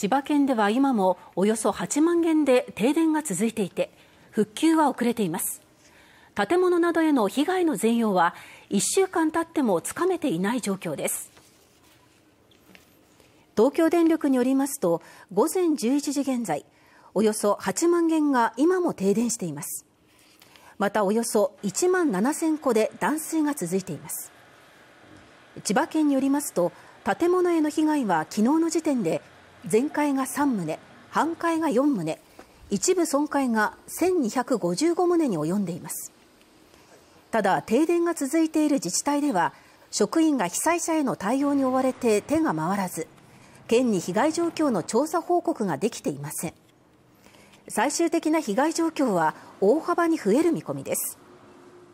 千葉県では今もおよそ8万軒で停電が続いていて復旧は遅れています建物などへの被害の全容は1週間経ってもつかめていない状況です東京電力によりますと午前11時現在およそ8万軒が今も停電していますまたおよそ1万7000戸で断水が続いています千葉県によりますと建物への被害は昨日の時点で全壊が3棟、半壊が4棟、一部損壊が1255棟に及んでいます。ただ、停電が続いている自治体では、職員が被災者への対応に追われて手が回らず、県に被害状況の調査報告ができていません。最終的な被害状況は大幅に増える見込みです。